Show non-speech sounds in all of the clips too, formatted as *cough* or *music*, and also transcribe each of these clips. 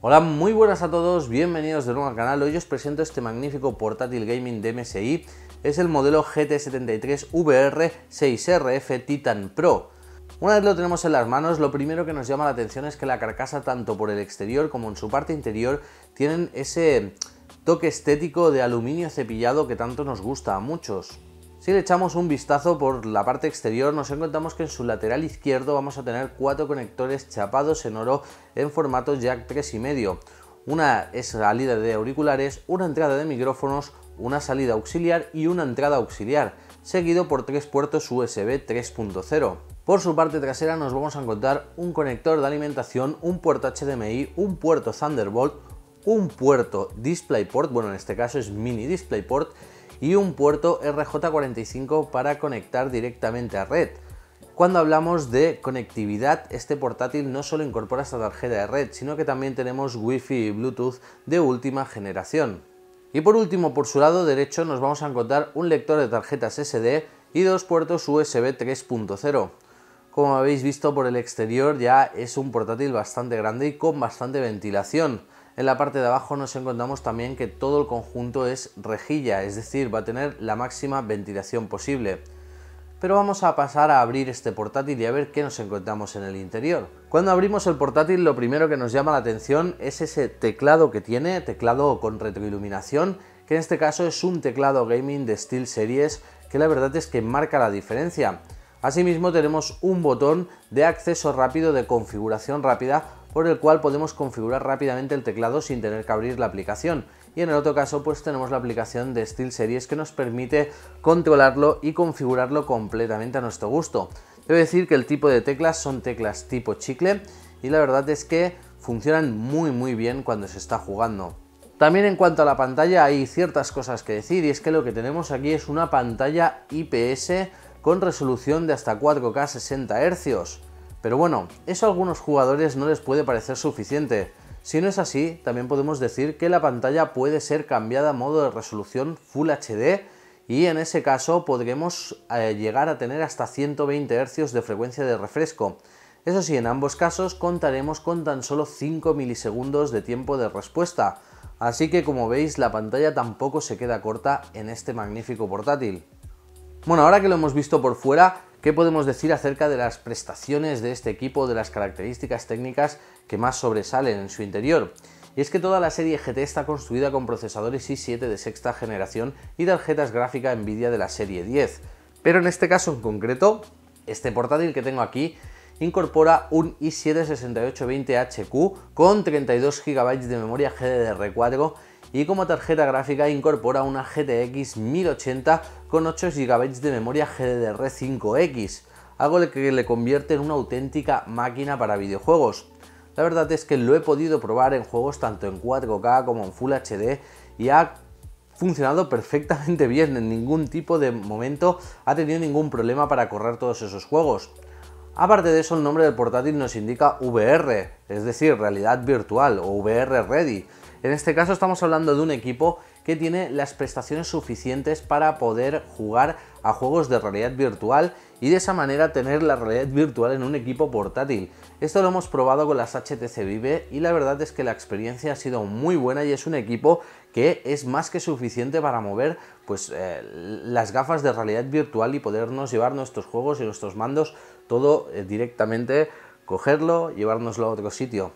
Hola, muy buenas a todos, bienvenidos de nuevo al canal. Hoy os presento este magnífico portátil gaming de MSI. Es el modelo GT73 VR6RF Titan Pro. Una vez lo tenemos en las manos, lo primero que nos llama la atención es que la carcasa, tanto por el exterior como en su parte interior, tienen ese toque estético de aluminio cepillado que tanto nos gusta a muchos. Si le echamos un vistazo por la parte exterior, nos encontramos que en su lateral izquierdo vamos a tener cuatro conectores chapados en oro en formato jack 3,5. Una es salida de auriculares, una entrada de micrófonos, una salida auxiliar y una entrada auxiliar, seguido por tres puertos USB 3.0. Por su parte trasera nos vamos a encontrar un conector de alimentación, un puerto HDMI, un puerto Thunderbolt, un puerto DisplayPort, bueno en este caso es mini DisplayPort, y un puerto RJ45 para conectar directamente a red. Cuando hablamos de conectividad, este portátil no solo incorpora esta tarjeta de red, sino que también tenemos Wi-Fi y Bluetooth de última generación. Y por último, por su lado derecho, nos vamos a encontrar un lector de tarjetas SD y dos puertos USB 3.0. Como habéis visto por el exterior, ya es un portátil bastante grande y con bastante ventilación. En la parte de abajo nos encontramos también que todo el conjunto es rejilla, es decir, va a tener la máxima ventilación posible. Pero vamos a pasar a abrir este portátil y a ver qué nos encontramos en el interior. Cuando abrimos el portátil lo primero que nos llama la atención es ese teclado que tiene, teclado con retroiluminación, que en este caso es un teclado gaming de series que la verdad es que marca la diferencia. Asimismo tenemos un botón de acceso rápido, de configuración rápida por el cual podemos configurar rápidamente el teclado sin tener que abrir la aplicación. Y en el otro caso pues tenemos la aplicación de SteelSeries que nos permite controlarlo y configurarlo completamente a nuestro gusto. Debo decir que el tipo de teclas son teclas tipo chicle y la verdad es que funcionan muy muy bien cuando se está jugando. También en cuanto a la pantalla hay ciertas cosas que decir y es que lo que tenemos aquí es una pantalla IPS con resolución de hasta 4K 60 Hz. Pero bueno, eso a algunos jugadores no les puede parecer suficiente. Si no es así, también podemos decir que la pantalla puede ser cambiada a modo de resolución Full HD y en ese caso podremos eh, llegar a tener hasta 120 Hz de frecuencia de refresco. Eso sí, en ambos casos contaremos con tan solo 5 milisegundos de tiempo de respuesta, así que como veis la pantalla tampoco se queda corta en este magnífico portátil. Bueno, ahora que lo hemos visto por fuera, ¿Qué podemos decir acerca de las prestaciones de este equipo, de las características técnicas que más sobresalen en su interior? Y es que toda la serie GT está construida con procesadores i7 de sexta generación y tarjetas gráficas Nvidia de la serie 10. Pero en este caso en concreto, este portátil que tengo aquí incorpora un i7-6820HQ con 32 GB de memoria GDDR4 y como tarjeta gráfica incorpora una GTX 1080 con 8 GB de memoria GDDR5X, algo que le convierte en una auténtica máquina para videojuegos. La verdad es que lo he podido probar en juegos tanto en 4K como en Full HD y ha funcionado perfectamente bien, en ningún tipo de momento ha tenido ningún problema para correr todos esos juegos. Aparte de eso, el nombre del portátil nos indica VR, es decir, realidad virtual o VR Ready, en este caso estamos hablando de un equipo que tiene las prestaciones suficientes para poder jugar a juegos de realidad virtual y de esa manera tener la realidad virtual en un equipo portátil. Esto lo hemos probado con las HTC Vive y la verdad es que la experiencia ha sido muy buena y es un equipo que es más que suficiente para mover pues, eh, las gafas de realidad virtual y podernos llevar nuestros juegos y nuestros mandos todo eh, directamente, cogerlo, llevárnoslo a otro sitio.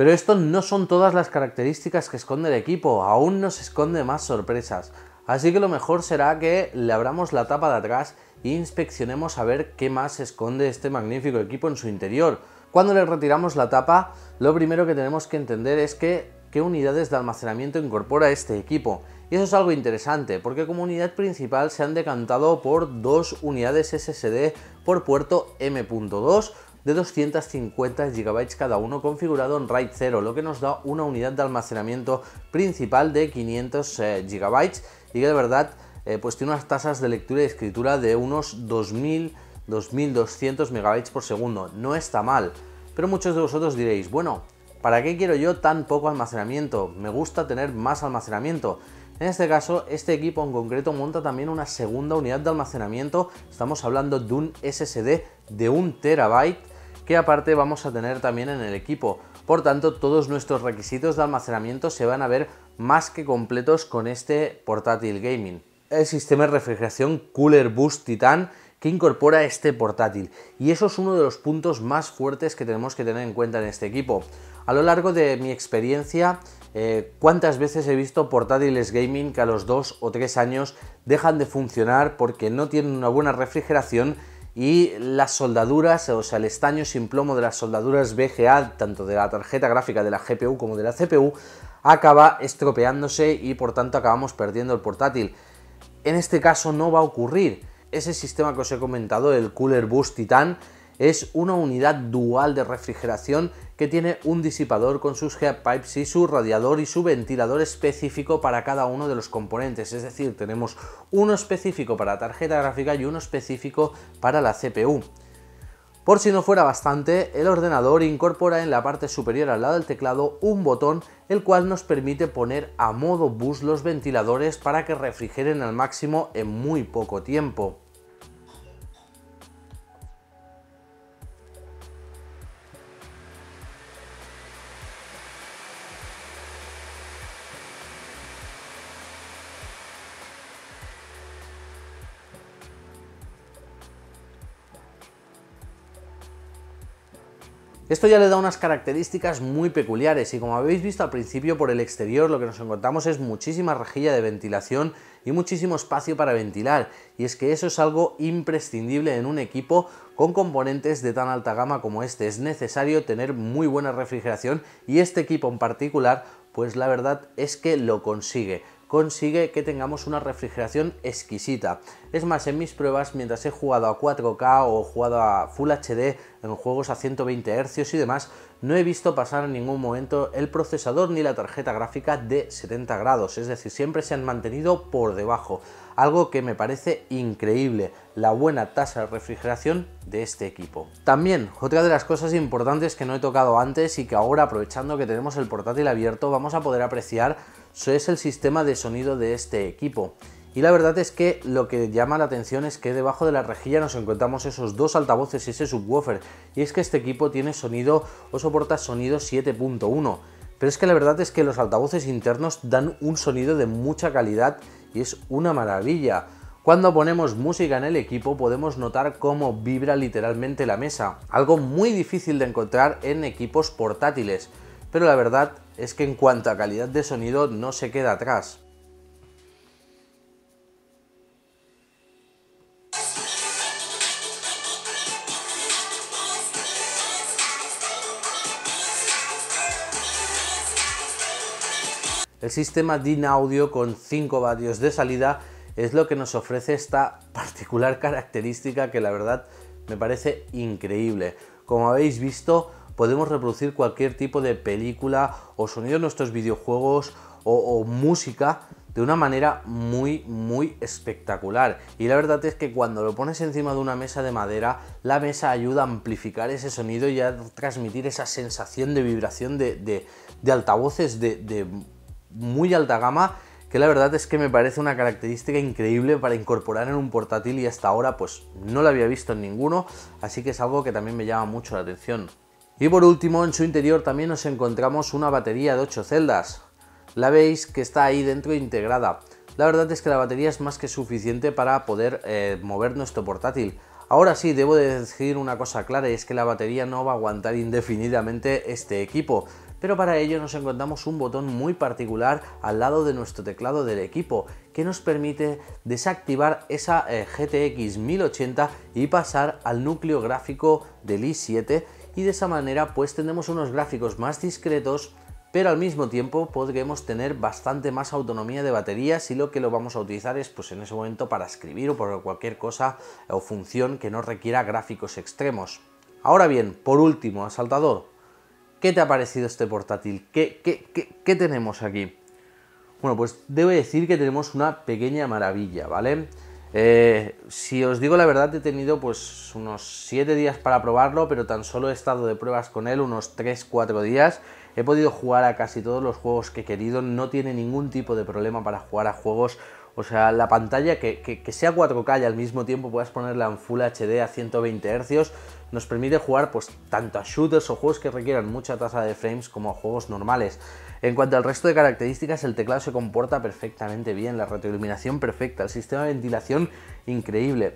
Pero esto no son todas las características que esconde el equipo, aún nos esconde más sorpresas. Así que lo mejor será que le abramos la tapa de atrás e inspeccionemos a ver qué más esconde este magnífico equipo en su interior. Cuando le retiramos la tapa, lo primero que tenemos que entender es que qué unidades de almacenamiento incorpora este equipo. Y eso es algo interesante, porque como unidad principal se han decantado por dos unidades SSD por puerto M.2, de 250 GB cada uno configurado en RAID 0, lo que nos da una unidad de almacenamiento principal de 500 eh, GB y que de verdad eh, pues tiene unas tasas de lectura y escritura de unos 2000 2200 MB por segundo, no está mal. Pero muchos de vosotros diréis, bueno, ¿para qué quiero yo tan poco almacenamiento? Me gusta tener más almacenamiento. En este caso, este equipo en concreto monta también una segunda unidad de almacenamiento. Estamos hablando de un SSD de un terabyte que aparte vamos a tener también en el equipo. Por tanto, todos nuestros requisitos de almacenamiento se van a ver más que completos con este portátil gaming. El sistema de refrigeración Cooler Boost Titan que incorpora este portátil y eso es uno de los puntos más fuertes que tenemos que tener en cuenta en este equipo. A lo largo de mi experiencia, eh, cuántas veces he visto portátiles gaming que a los dos o tres años dejan de funcionar porque no tienen una buena refrigeración y las soldaduras, o sea, el estaño sin plomo de las soldaduras BGA tanto de la tarjeta gráfica de la GPU como de la CPU, acaba estropeándose y por tanto acabamos perdiendo el portátil. En este caso no va a ocurrir. Ese sistema que os he comentado, el Cooler Boost Titan, es una unidad dual de refrigeración que tiene un disipador con sus headpipes y su radiador y su ventilador específico para cada uno de los componentes. Es decir, tenemos uno específico para la tarjeta gráfica y uno específico para la CPU. Por si no fuera bastante, el ordenador incorpora en la parte superior al lado del teclado un botón el cual nos permite poner a modo bus los ventiladores para que refrigeren al máximo en muy poco tiempo. Esto ya le da unas características muy peculiares y como habéis visto al principio por el exterior lo que nos encontramos es muchísima rejilla de ventilación y muchísimo espacio para ventilar y es que eso es algo imprescindible en un equipo con componentes de tan alta gama como este. Es necesario tener muy buena refrigeración y este equipo en particular pues la verdad es que lo consigue consigue que tengamos una refrigeración exquisita. Es más, en mis pruebas, mientras he jugado a 4K o jugado a Full HD en juegos a 120 Hz y demás, no he visto pasar en ningún momento el procesador ni la tarjeta gráfica de 70 grados, es decir, siempre se han mantenido por debajo, algo que me parece increíble, la buena tasa de refrigeración de este equipo. También, otra de las cosas importantes que no he tocado antes y que ahora aprovechando que tenemos el portátil abierto vamos a poder apreciar es el sistema de sonido de este equipo. Y la verdad es que lo que llama la atención es que debajo de la rejilla nos encontramos esos dos altavoces y ese subwoofer. Y es que este equipo tiene sonido o soporta sonido 7.1. Pero es que la verdad es que los altavoces internos dan un sonido de mucha calidad y es una maravilla. Cuando ponemos música en el equipo podemos notar cómo vibra literalmente la mesa, algo muy difícil de encontrar en equipos portátiles, pero la verdad es que en cuanto a calidad de sonido no se queda atrás. El sistema DIN Audio con 5 vatios de salida es lo que nos ofrece esta *laughs* particular característica que la verdad me parece increíble. Como habéis visto, podemos reproducir cualquier tipo de película o sonido de nuestros videojuegos o, música de una manera muy muy espectacular y la verdad es que cuando lo pones encima de una mesa de madera la mesa ayuda a amplificar ese sonido y a transmitir esa sensación de vibración de, altavoces de muy alta gama que la verdad es que me parece una característica increíble para incorporar en un portátil y hasta ahora pues no la había visto en ninguno, así que es algo que también me llama mucho la atención. Y por último, en su interior también nos encontramos una batería de 8 celdas. La veis que está ahí dentro integrada. La verdad es que la batería es más que suficiente para poder eh, mover nuestro portátil. Ahora sí, debo decir una cosa clara, es que la batería no va a aguantar indefinidamente este equipo pero para ello nos encontramos un botón muy particular al lado de nuestro teclado del equipo que nos permite desactivar esa eh, GTX 1080 y pasar al núcleo gráfico del i7 y de esa manera pues tenemos unos gráficos más discretos pero al mismo tiempo podremos tener bastante más autonomía de batería si lo que lo vamos a utilizar es pues en ese momento para escribir o por cualquier cosa o función que no requiera gráficos extremos. Ahora bien, por último, asaltador, ¿Qué te ha parecido este portátil? ¿Qué, qué, qué, tenemos aquí? Bueno, pues debo decir que tenemos una pequeña maravilla, ¿vale? Eh, si os digo la verdad, he tenido pues unos 7 días para probarlo, pero tan solo he estado de pruebas con él unos 3-4 días. He podido jugar a casi todos los juegos que he querido, no tiene ningún tipo de problema para jugar a juegos. O sea, la pantalla que, que sea 4K y al mismo tiempo puedas ponerla en Full HD a 120 Hz, nos permite jugar pues, tanto a shooters o juegos que requieran mucha tasa de frames como a juegos normales. En cuanto al resto de características, el teclado se comporta perfectamente bien, la retroiluminación perfecta, el sistema de ventilación increíble.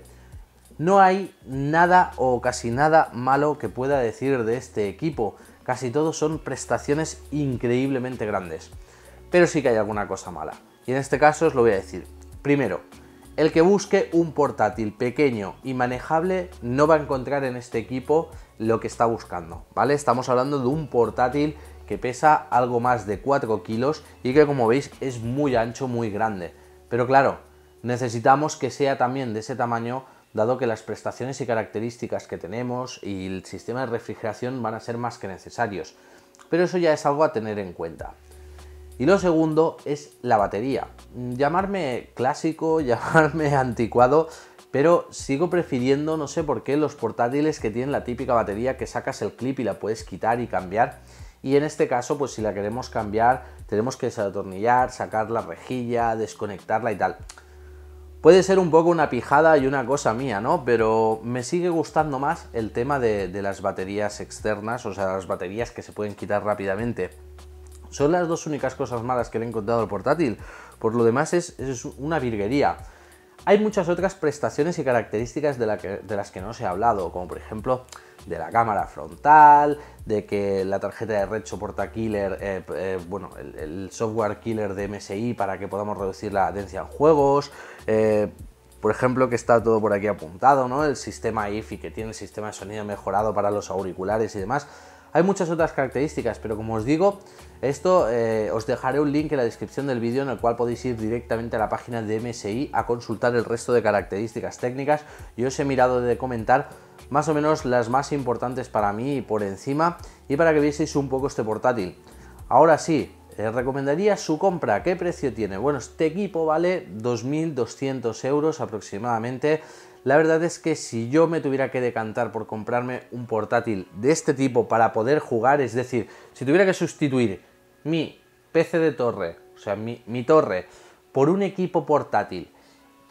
No hay nada o casi nada malo que pueda decir de este equipo, casi todos son prestaciones increíblemente grandes. Pero sí que hay alguna cosa mala, y en este caso os lo voy a decir. Primero, el que busque un portátil pequeño y manejable no va a encontrar en este equipo lo que está buscando, ¿vale? Estamos hablando de un portátil que pesa algo más de 4 kilos y que como veis es muy ancho, muy grande. Pero claro, necesitamos que sea también de ese tamaño dado que las prestaciones y características que tenemos y el sistema de refrigeración van a ser más que necesarios. Pero eso ya es algo a tener en cuenta. Y lo segundo es la batería. Llamarme clásico, *laughs* llamarme anticuado, pero sigo prefiriendo, no sé por qué, los portátiles que tienen la típica batería que sacas el clip y la puedes quitar y cambiar. Y en este caso, pues si la queremos cambiar, tenemos que desatornillar, sacar la rejilla, desconectarla y tal. Puede ser un poco una pijada y una cosa mía, ¿no? Pero me sigue gustando más el tema de, de las baterías externas, o sea, las baterías que se pueden quitar rápidamente. Son las dos únicas cosas malas que le he encontrado al portátil. Por lo demás es, una virguería. Hay muchas otras prestaciones y características de, la de las que no os he hablado, como por ejemplo de la cámara frontal, de que la tarjeta de red porta killer, eh, eh, bueno, el, software killer de MSI para que podamos reducir la latencia en juegos, eh, por ejemplo, que está todo por aquí apuntado, ¿no? El sistema IFI que tiene el sistema de sonido mejorado para los auriculares y demás. Hay muchas otras características, pero como os digo, esto eh, os dejaré un link en la descripción del vídeo en el cual podéis ir directamente a la página de MSI a consultar el resto de características técnicas. Yo os he mirado de comentar más o menos las más importantes para mí por encima y para que vieseis un poco este portátil. Ahora sí, eh, recomendaría su compra. ¿Qué precio tiene? Bueno, este equipo vale 2.200 euros aproximadamente. La verdad es que si yo me tuviera que decantar por comprarme un portátil de este tipo para poder jugar, es decir, si tuviera que sustituir mi PC de torre, o sea, mi, torre, por un equipo portátil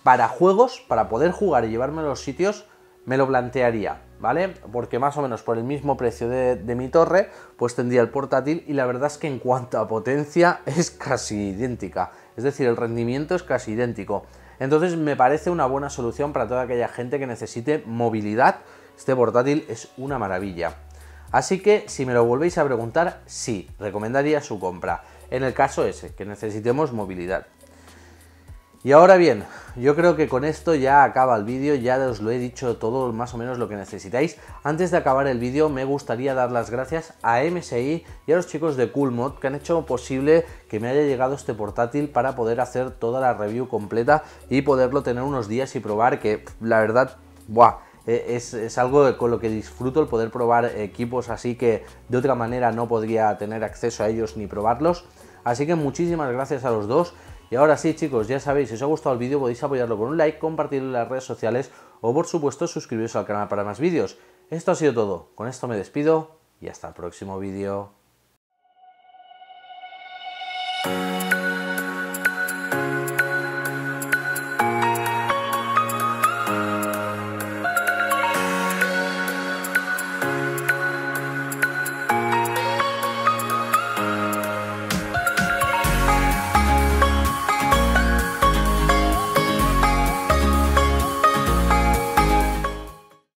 para juegos, para poder jugar y llevarme a los sitios, me lo plantearía, ¿vale? Porque más o menos por el mismo precio de, mi torre, pues tendría el portátil y la verdad es que en cuanto a potencia *laughs* es casi idéntica, es decir, el rendimiento es casi idéntico. Entonces me parece una buena solución para toda aquella gente que necesite movilidad. Este portátil es una maravilla. Así que si me lo volvéis a preguntar, sí, recomendaría su compra. En el caso ese, que necesitemos movilidad. Y ahora bien, yo creo que con esto ya acaba el vídeo, ya os lo he dicho todo más o menos lo que necesitáis. Antes de acabar el vídeo me gustaría dar las gracias a MSI y a los chicos de Coolmod que han hecho posible que me haya llegado este portátil para poder hacer toda la review completa y poderlo tener unos días y probar que la verdad, ¡buah! E, es, es, algo con lo que disfruto el poder probar equipos así que de otra manera no podría tener acceso a ellos ni probarlos. Así que muchísimas gracias a los dos. Y ahora sí, chicos, ya sabéis, si os ha gustado el vídeo podéis apoyarlo con un like, compartirlo en las redes sociales o por supuesto suscribiros al canal para más vídeos. Esto ha sido todo, con esto me despido y hasta el próximo vídeo.